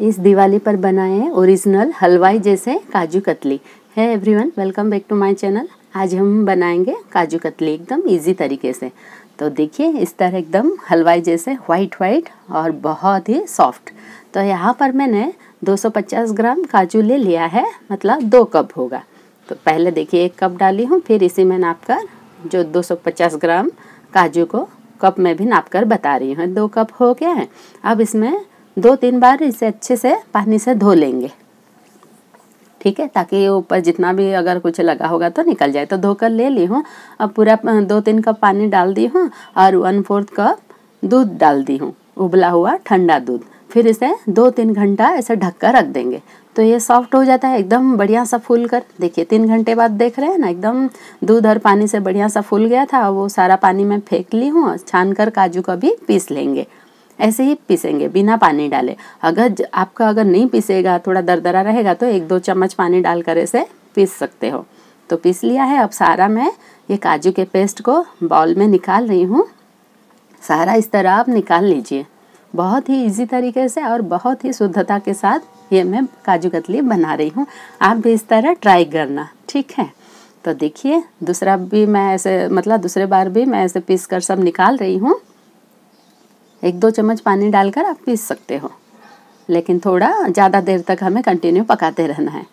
इस दिवाली पर बनाए हैं ओरिजिनल हलवाई जैसे काजू कतली है everyone welcome back to my channel आज हम बनाएंगे काजू कतली एकदम इजी तरीके से तो देखिए इस तरह एकदम हलवाई जैसे वाइट वाइट और बहुत ही सॉफ्ट तो यहाँ पर मैंने 250 ग्राम काजू ले लिया है मतलब दो कप होगा तो पहले देखिए एक कप डाली हूँ फिर इसी में नाप कर जो 250 ग्राम काजू को कप में भी नाप कर बता रही हूँ दो कप हो गया है अब इसमें दो तीन बार इसे अच्छे से पानी से धो लेंगे ठीक है ताकि ऊपर जितना भी अगर कुछ लगा होगा तो निकल जाए तो धोकर ले ली हूँ अब पूरा दो तीन कप पानी डाल दी हूँ और वन फोर्थ कप दूध डाल दी हूँ उबला हुआ ठंडा दूध फिर इसे दो तीन घंटा ऐसे ढक कर रख देंगे तो ये सॉफ्ट हो जाता है एकदम बढ़िया सा फूल कर देखिए तीन घंटे बाद देख रहे हैं ना एकदम दूध और पानी से बढ़िया सा फूल गया था वो सारा पानी मैं फेंक ली हूँ छान कर काजू का भी पीस लेंगे ऐसे ही पीसेंगे बिना पानी डाले अगर आपका अगर नहीं पीसेगा थोड़ा दरदरा रहेगा तो एक दो चम्मच पानी डालकर इसे पीस सकते हो तो पीस लिया है अब सारा मैं ये काजू के पेस्ट को बाउल में निकाल रही हूँ सारा इस तरह आप निकाल लीजिए बहुत ही इजी तरीके से और बहुत ही शुद्धता के साथ ये मैं काजू कतली बना रही हूँ आप भी इस तरह ट्राई करना ठीक है तो देखिए दूसरा भी मैं ऐसे मतलब दूसरे बार भी मैं ऐसे पीस कर सब निकाल रही हूँ एक दो चम्मच पानी डालकर आप पीस सकते हो लेकिन थोड़ा ज़्यादा देर तक हमें कंटिन्यू पकाते रहना है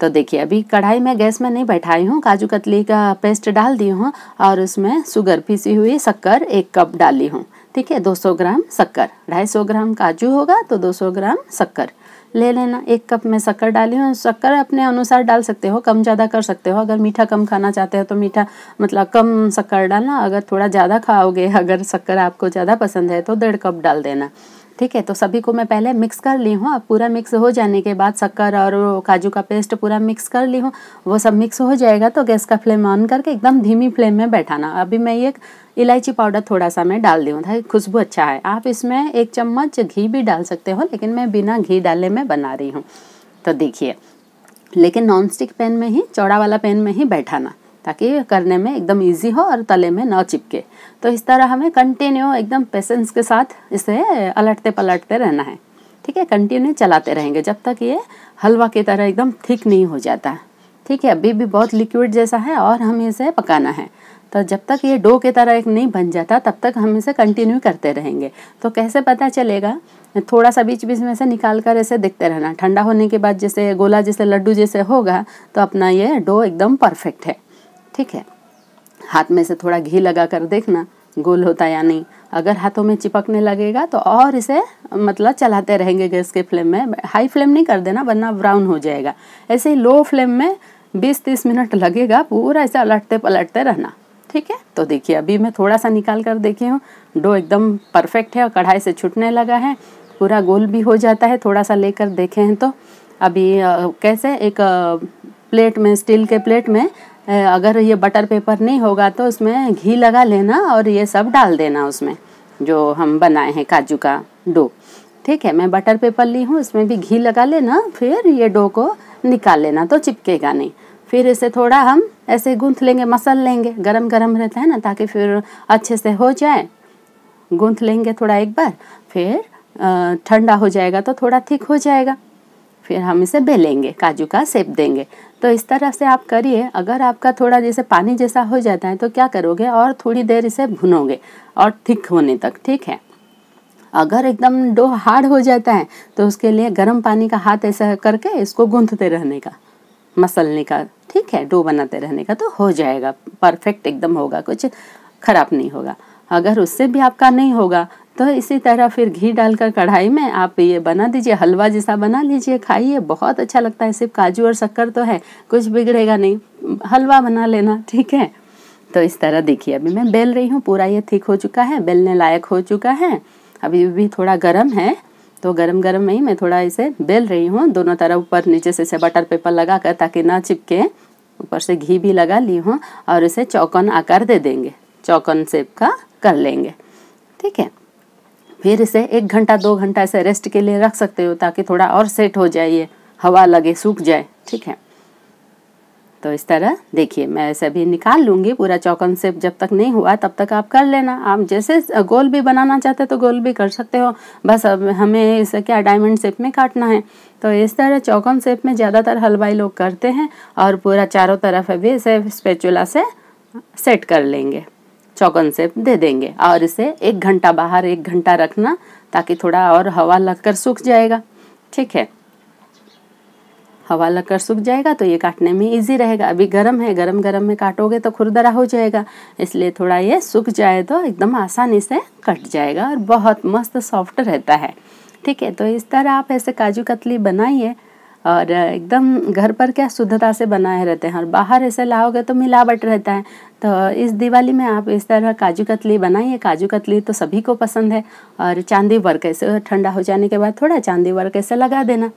तो देखिए अभी कढ़ाई में गैस में नहीं बैठाई हूँ काजू कतली का पेस्ट डाल दी हूँ और उसमें शुगर पीसी हुई शक्कर एक कप डाली हूँ ठीक है 200 ग्राम शक्कर 250 ग्राम काजू होगा तो 200 ग्राम शक्कर ले लेना एक कप में शक्कर डाली हूँ शक्कर अपने अनुसार डाल सकते हो कम ज़्यादा कर सकते हो अगर मीठा कम खाना चाहते हो तो मीठा मतलब कम शक्कर डालना अगर थोड़ा ज़्यादा खाओगे अगर शक्कर आपको ज़्यादा पसंद है तो डेढ़ कप डाल देना ठीक है तो सभी को मैं पहले मिक्स कर ली हूँ अब पूरा मिक्स हो जाने के बाद शक्कर और काजू का पेस्ट पूरा मिक्स कर ली हूँ वो सब मिक्स हो जाएगा तो गैस का फ्लेम ऑन करके एकदम धीमी फ्लेम में बैठाना अभी मैं ये इलायची पाउडर थोड़ा सा मैं डाल दी हूँ ताकि खुशबू अच्छा है आप इसमें एक चम्मच घी भी डाल सकते हो लेकिन मैं बिना घी डाले में बना रही हूँ तो देखिए लेकिन नॉन स्टिक पैन में ही चौड़ा वाला पैन में ही बैठाना ताकि करने में एकदम इजी हो और तले में ना चिपके तो इस तरह हमें कंटिन्यू एकदम पेशेंस के साथ इसे अलटते पलटते रहना है ठीक है कंटिन्यू चलाते रहेंगे जब तक ये हलवा की तरह एकदम थिक नहीं हो जाता ठीक है अभी भी बहुत लिक्विड जैसा है और हमें इसे पकाना है तो जब तक ये डो की तरह एक नहीं बन जाता तब तक हम इसे कंटिन्यू करते रहेंगे तो कैसे पता चलेगा थोड़ा सा बीच बीच में से निकाल कर ऐसे देखते रहना ठंडा होने के बाद जैसे गोला जैसे लड्डू जैसे होगा तो अपना ये डो एकदम परफेक्ट है ठीक है हाथ में से थोड़ा घी लगा कर देखना गोल होता या नहीं अगर हाथों में चिपकने लगेगा तो और इसे मतलब चलाते रहेंगे गैस के फ्लेम में हाई फ्लेम नहीं कर देना वरना ब्राउन हो जाएगा ऐसे ही लो फ्लेम में 20-30 मिनट लगेगा पूरा ऐसे अलटते पलटते रहना ठीक है तो देखिए अभी मैं थोड़ा सा निकाल कर देखी हूँ डो एकदम परफेक्ट है और कढ़ाई से छूटने लगा है पूरा गोल भी हो जाता है थोड़ा सा लेकर देखे हैं तो अभी कैसे एक प्लेट में स्टील के प्लेट में अगर ये बटर पेपर नहीं होगा तो उसमें घी लगा लेना और ये सब डाल देना उसमें जो हम बनाए हैं काजू का डो ठीक है मैं बटर पेपर ली हूँ उसमें भी घी लगा लेना फिर ये डो को निकाल लेना तो चिपकेगा नहीं फिर इसे थोड़ा हम ऐसे गूंथ लेंगे मसल लेंगे गरम गरम रहता है ना ताकि फिर अच्छे से हो जाए गूंथ लेंगे थोड़ा एक बार फिर ठंडा हो जाएगा तो थोड़ा थिक हो जाएगा फिर हम इसे बेलेंगे काजू का सेप देंगे तो इस तरह से आप करिए अगर आपका थोड़ा जैसे पानी जैसा हो जाता है तो क्या करोगे और थोड़ी देर इसे भुनोगे और थिक होने तक ठीक है अगर एकदम डो हार्ड हो जाता है तो उसके लिए गर्म पानी का हाथ ऐसा करके इसको गूंथते रहने का मसलने का ठीक है डो बनाते रहने का तो हो जाएगा परफेक्ट एकदम होगा कुछ ख़राब नहीं होगा अगर उससे भी आपका नहीं होगा तो इसी तरह फिर घी डालकर कढ़ाई में आप ये बना दीजिए हलवा जैसा बना लीजिए खाइए बहुत अच्छा लगता है सिर्फ काजू और शक्कर तो है कुछ बिगड़ेगा नहीं हलवा बना लेना ठीक है तो इस तरह देखिए अभी मैं बेल रही हूँ पूरा ये ठीक हो चुका है बेलने लायक हो चुका है अभी भी थोड़ा गर्म है तो गरम गरम में ही मैं थोड़ा इसे बेल रही हूँ दोनों तरफ ऊपर नीचे से इसे बटर पेपर लगा कर ताकि ना चिपके ऊपर से घी भी लगा ली हूँ और इसे चौकन आकार दे देंगे चौकन सेप का कर लेंगे ठीक है फिर इसे एक घंटा दो घंटा ऐसे रेस्ट के लिए रख सकते हो ताकि थोड़ा और सेट हो जाइए हवा लगे सूख जाए ठीक है तो इस तरह देखिए मैं ऐसे भी निकाल लूँगी पूरा चौकन सेप जब तक नहीं हुआ तब तक आप कर लेना आप जैसे गोल भी बनाना चाहते हो तो गोल भी कर सकते हो बस अब हमें इसे क्या डायमंड सेप में काटना है तो इस तरह चौकन सेप में ज़्यादातर हलवाई लोग करते हैं और पूरा चारों तरफ भी इसे स्पेचुला से सेट कर लेंगे चौकन से दे देंगे और इसे एक घंटा बाहर एक घंटा रखना ताकि थोड़ा और हवा लगकर सूख जाएगा ठीक है हवा लगकर सूख जाएगा तो ये काटने में इजी रहेगा अभी गर्म है गर्म गर्म में काटोगे तो खुरदरा हो जाएगा इसलिए थोड़ा ये सूख जाए तो एकदम आसानी से कट जाएगा और बहुत मस्त सॉफ्ट रहता है ठीक है तो इस तरह आप ऐसे काजू कतली बनाइए और एकदम घर पर क्या शुद्धता से बनाए रहते हैं और बाहर ऐसे लाओगे तो मिलावट रहता है तो इस दिवाली में आप इस तरह काजू कतली बनाइए काजू कतली तो सभी को पसंद है और चांदी वर्क ऐसे ठंडा हो जाने के बाद थोड़ा चांदी वर्क ऐसे लगा देना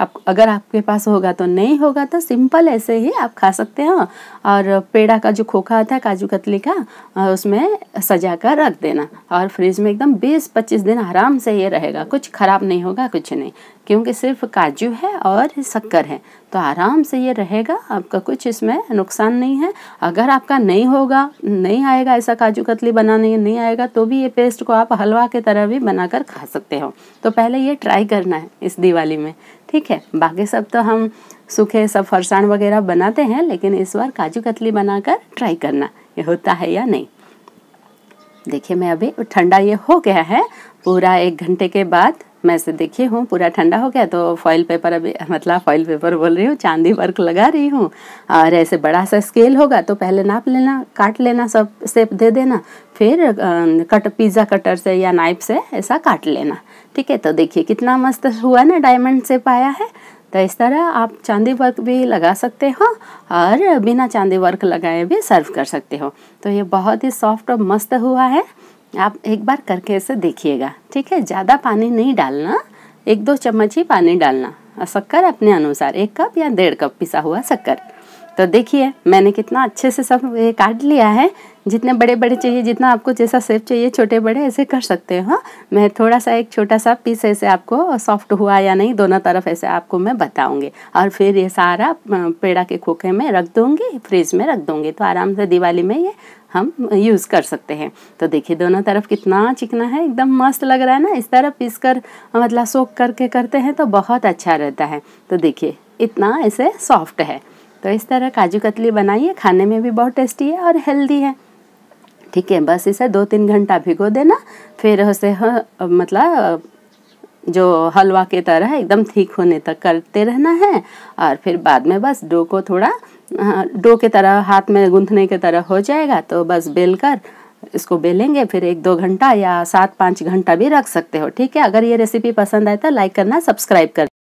आप अगर आपके पास होगा तो नहीं होगा तो सिंपल ऐसे ही आप खा सकते हो और पेड़ा का जो खोखा आता है काजू कतली का उसमें सजा कर रख देना और फ्रिज में एकदम 20-25 दिन आराम से ये रहेगा कुछ ख़राब नहीं होगा कुछ नहीं क्योंकि सिर्फ काजू है और शक्कर है तो आराम से ये रहेगा आपका कुछ इसमें नुकसान नहीं है अगर आपका नहीं होगा नहीं आएगा ऐसा काजू कतली बनाने नहीं आएगा तो भी ये पेस्ट को आप हलवा के तरह भी बनाकर खा सकते हो तो पहले ये ट्राई करना है इस दिवाली में ठीक है बाकी सब तो हम सूखे सब फरसान वगैरह बनाते हैं लेकिन इस बार काजू कतली बनाकर ट्राई करना ये होता है या नहीं देखिए मैं अभी ठंडा ये हो गया है पूरा एक घंटे के बाद मैं से देखी हूँ पूरा ठंडा हो गया तो फॉइल पेपर अभी मतलब फॉइल पेपर बोल रही हूँ चांदी वर्क लगा रही हूँ और ऐसे बड़ा सा स्केल होगा तो पहले नाप लेना काट लेना सब सेप दे देना फिर कट पिज़्ज़ा कटर से या नाइफ से ऐसा काट लेना ठीक है तो देखिए कितना मस्त हुआ ना डायमंड सेप आया है तो इस तरह आप चांदी वर्क भी लगा सकते हो और बिना चांदी वर्क लगाए भी सर्व कर सकते हो तो ये बहुत ही सॉफ्ट और मस्त हुआ है आप एक बार करके ऐसे देखिएगा ठीक है ज़्यादा पानी नहीं डालना एक दो चम्मच ही पानी डालना और शक्कर अपने अनुसार एक कप या डेढ़ कप पिसा हुआ शक्कर तो देखिए मैंने कितना अच्छे से सब ये काट लिया है जितने बड़े बड़े चाहिए जितना आपको जैसा सेप चाहिए छोटे बड़े ऐसे कर सकते हैं हाँ मैं थोड़ा सा एक छोटा सा पीस ऐसे आपको सॉफ्ट हुआ या नहीं दोनों तरफ ऐसे आपको मैं बताऊँगी और फिर ये सारा पेड़ा के खोखे में रख दूँगी फ्रिज में रख दूँगी तो आराम से दिवाली में ये हम यूज़ कर सकते हैं तो देखिए दोनों तरफ कितना चिकना है एकदम मस्त लग रहा है ना इस तरह पीस कर मतलब सोख करके करते हैं तो बहुत अच्छा रहता है तो देखिए इतना ऐसे सॉफ्ट है तो इस तरह काजू कतली बनाइए खाने में भी बहुत टेस्टी है और हेल्दी है ठीक है बस इसे दो तीन घंटा भिगो देना फिर उसे हाँ, मतलब जो हलवा के तरह एकदम ठीक होने तक करते रहना है और फिर बाद में बस डो को थोड़ा हाँ, डो के तरह हाथ में गूंथने के तरह हो जाएगा तो बस बेल कर इसको बेलेंगे फिर एक दो घंटा या सात पाँच घंटा भी रख सकते हो ठीक है अगर ये रेसिपी पसंद आए तो लाइक करना सब्सक्राइब करना